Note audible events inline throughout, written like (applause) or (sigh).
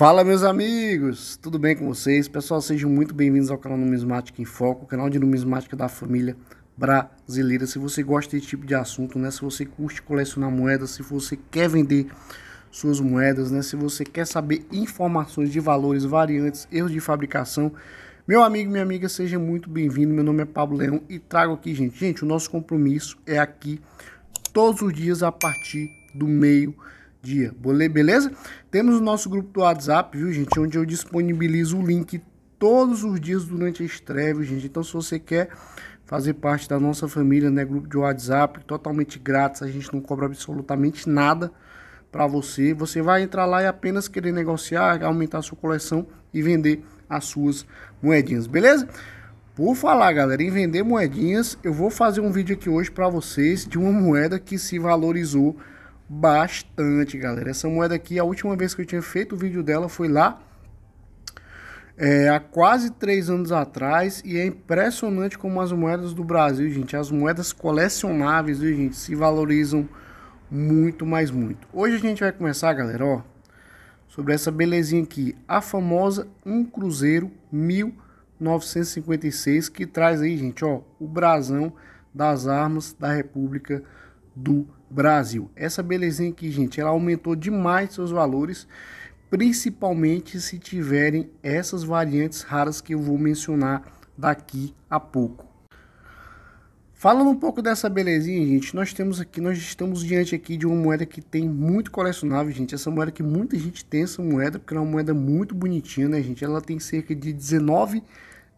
Fala meus amigos, tudo bem com vocês? Pessoal, sejam muito bem-vindos ao canal Numismática em Foco, canal de numismática da família brasileira. Se você gosta desse tipo de assunto, né? Se você curte colecionar moedas, se você quer vender suas moedas, né? Se você quer saber informações de valores, variantes, erros de fabricação, meu amigo, minha amiga, seja muito bem-vindo. Meu nome é Pablo Leão e trago aqui, gente. Gente, o nosso compromisso é aqui todos os dias a partir do meio-dia dia. Beleza? Temos o nosso grupo do WhatsApp, viu, gente? Onde eu disponibilizo o link todos os dias durante a estreia, gente. Então, se você quer fazer parte da nossa família, né? Grupo de WhatsApp, totalmente grátis, a gente não cobra absolutamente nada para você. Você vai entrar lá e apenas querer negociar, aumentar sua coleção e vender as suas moedinhas, beleza? Por falar, galera, em vender moedinhas, eu vou fazer um vídeo aqui hoje para vocês de uma moeda que se valorizou bastante, galera. Essa moeda aqui, a última vez que eu tinha feito o vídeo dela foi lá é, há quase três anos atrás. E é impressionante como as moedas do Brasil, gente, as moedas colecionáveis, viu, gente, se valorizam muito, mais muito. Hoje a gente vai começar, galera, ó, sobre essa belezinha aqui, a famosa Um Cruzeiro 1956, que traz aí, gente, ó, o brasão das armas da República do Brasil Brasil. Essa belezinha aqui, gente, ela aumentou demais seus valores, principalmente se tiverem essas variantes raras que eu vou mencionar daqui a pouco. Falando um pouco dessa belezinha, gente, nós temos aqui, nós estamos diante aqui de uma moeda que tem muito colecionável, gente. Essa moeda que muita gente tem essa moeda, porque é uma moeda muito bonitinha, né, gente? Ela tem cerca de 19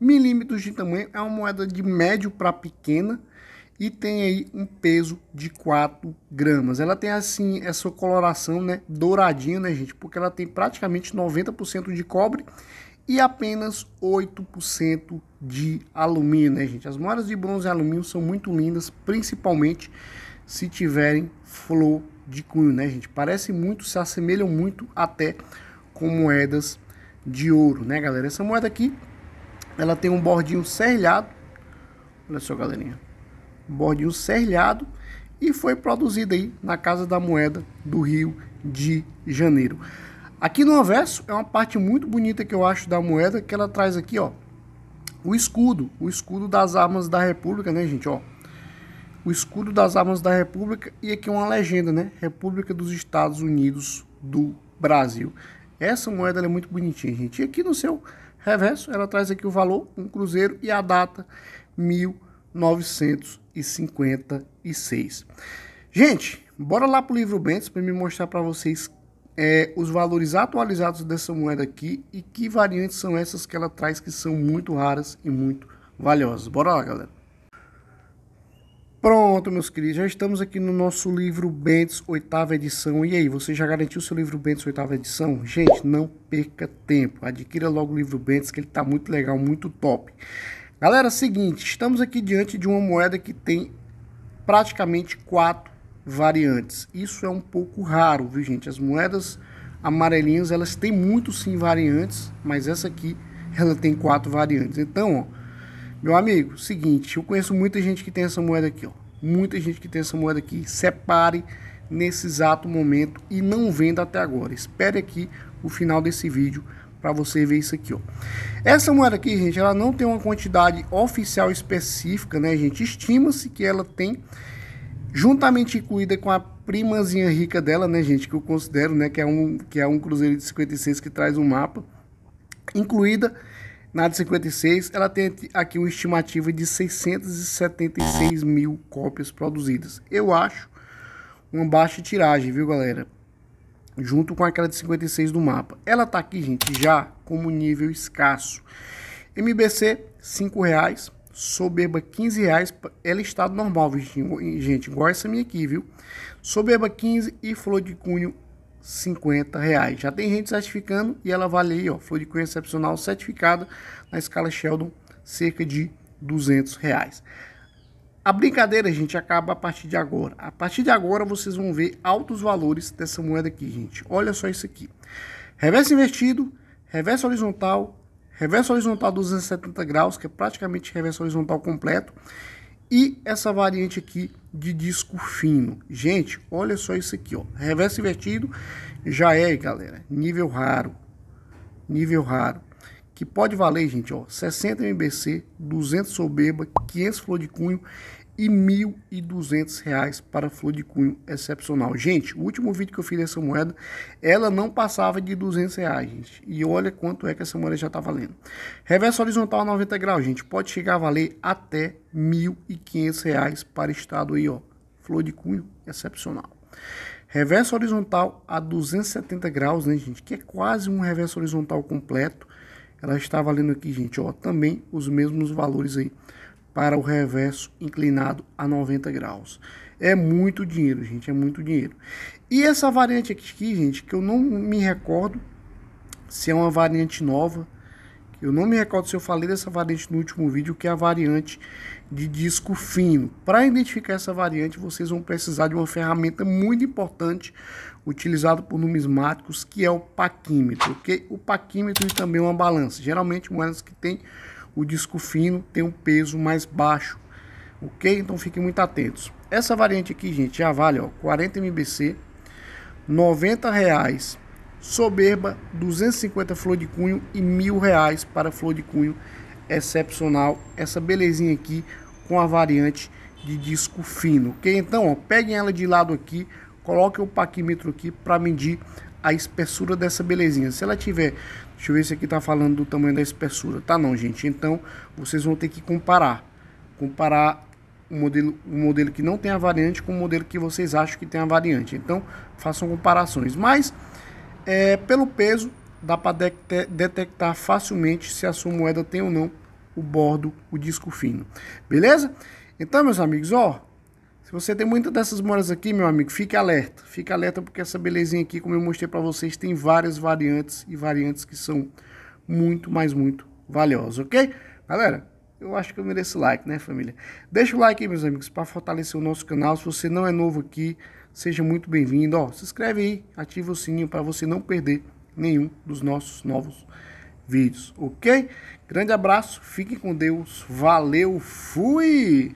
milímetros de tamanho, é uma moeda de médio para pequena, e tem aí um peso de 4 gramas. Ela tem assim essa coloração né, douradinha, né, gente? Porque ela tem praticamente 90% de cobre e apenas 8% de alumínio, né, gente? As moedas de bronze e alumínio são muito lindas, principalmente se tiverem flor de cunho, né, gente? Parece muito, se assemelham muito até com moedas de ouro, né, galera? Essa moeda aqui, ela tem um bordinho serrilhado. Olha só, galerinha bordinho Serlhado e foi produzida aí na Casa da Moeda do Rio de Janeiro. Aqui no Avesso é uma parte muito bonita que eu acho da moeda, que ela traz aqui, ó, o escudo, o escudo das armas da República, né, gente, ó. O escudo das armas da República e aqui uma legenda, né? República dos Estados Unidos do Brasil. Essa moeda é muito bonitinha, gente. E aqui no seu reverso, ela traz aqui o valor, um cruzeiro e a data mil. 956. Gente, bora lá pro livro Bentes para me mostrar para vocês é, os valores atualizados dessa moeda aqui e que variantes são essas que ela traz que são muito raras e muito valiosas. Bora lá, galera. Pronto, meus queridos, já estamos aqui no nosso livro Bentes, oitava edição. E aí, você já garantiu seu livro Bentes, oitava edição? Gente, não perca tempo. Adquira logo o livro Bentes, que ele está muito legal, muito top. Galera, seguinte, estamos aqui diante de uma moeda que tem praticamente quatro variantes. Isso é um pouco raro, viu, gente? As moedas amarelinhas, elas têm muito sim variantes, mas essa aqui (laughs) ela tem quatro variantes. Então, ó, meu amigo, seguinte, eu conheço muita gente que tem essa moeda aqui, ó. Muita gente que tem essa moeda aqui. Separe nesse exato momento e não venda até agora. Espere aqui o final desse vídeo para você ver isso aqui, ó. Essa moeda aqui, gente, ela não tem uma quantidade oficial específica, né, gente? Estima-se que ela tem, juntamente incluída com a primazinha rica dela, né, gente, que eu considero, né, que é um, que é um cruzeiro de 56 que traz um mapa, incluída na de 56, ela tem aqui uma estimativa de 676 mil cópias produzidas. Eu acho uma baixa tiragem, viu, galera? junto com aquela de 56 do mapa. Ela tá aqui, gente, já como nível escasso. MBC, R$ 5,00. Soberba, R$ 15,00. Ela está é estado normal, gente, igual essa minha aqui, viu? Soberba, 15 e Flor de Cunho, 50 reais. Já tem gente certificando e ela vale aí, ó, flor de cunho excepcional certificada na escala Sheldon, cerca de 200 reais. A brincadeira, gente, acaba a partir de agora. A partir de agora vocês vão ver altos valores dessa moeda aqui, gente. Olha só isso aqui. Reverso invertido, reverso horizontal, reverso horizontal 270 graus, que é praticamente reverso horizontal completo. E essa variante aqui de disco fino. Gente, olha só isso aqui, ó. Reverso invertido já é, galera, nível raro. Nível raro que pode valer, gente, ó, 60 MBC, 200 soberba, 500 flor de cunho e R$ reais para flor de cunho excepcional. Gente, o último vídeo que eu fiz dessa moeda, ela não passava de R$ 200, reais, gente. E olha quanto é que essa moeda já tá valendo. Reverso horizontal 90 graus, gente, pode chegar a valer até R$ reais para estado aí, ó, flor de cunho excepcional. Reverso horizontal a 270 graus, né, gente? Que é quase um reverso horizontal completo ela está valendo aqui, gente, ó, também os mesmos valores aí para o reverso inclinado a 90 graus. É muito dinheiro, gente, é muito dinheiro. E essa variante aqui, gente, que eu não me recordo se é uma variante nova, eu não me recordo se eu falei dessa variante no último vídeo, que é a variante de disco fino. Para identificar essa variante, vocês vão precisar de uma ferramenta muito importante utilizada por numismáticos, que é o paquímetro, O paquímetro e também uma balança. Geralmente, moedas que tem o disco fino tem um peso mais baixo, ok? Então, fiquem muito atentos. Essa variante aqui, gente, já vale, ó, 40 MBC, R$ 90 soberba, 250 flor de cunho e mil reais para flor de cunho excepcional. Essa belezinha aqui com a variante de disco fino, ok? Então, ó, peguem ela de lado aqui, coloquem o paquímetro aqui para medir a espessura dessa belezinha. Se ela tiver, deixa eu ver se aqui tá falando do tamanho da espessura. Tá não, gente. Então, vocês vão ter que comparar. Comparar o modelo, o modelo que não tem a variante com o modelo que vocês acham que tem a variante. Então, façam comparações. Mas é, pelo peso, dá para de detectar facilmente se a sua moeda tem ou não o bordo, o disco fino. Beleza? Então, meus amigos, ó, se você tem muitas dessas moedas aqui, meu amigo, fique alerta. Fique alerta porque essa belezinha aqui, como eu mostrei para vocês, tem várias variantes e variantes que são muito, mais muito valiosas, ok? Galera, eu acho que eu mereço like, né, família? Deixa o like aí, meus amigos, para fortalecer o nosso canal. Se você não é novo aqui, Seja muito bem-vindo. Ó, se inscreve aí, ativa o sininho para você não perder nenhum dos nossos novos vídeos, ok? Grande abraço, fiquem com Deus, valeu, fui!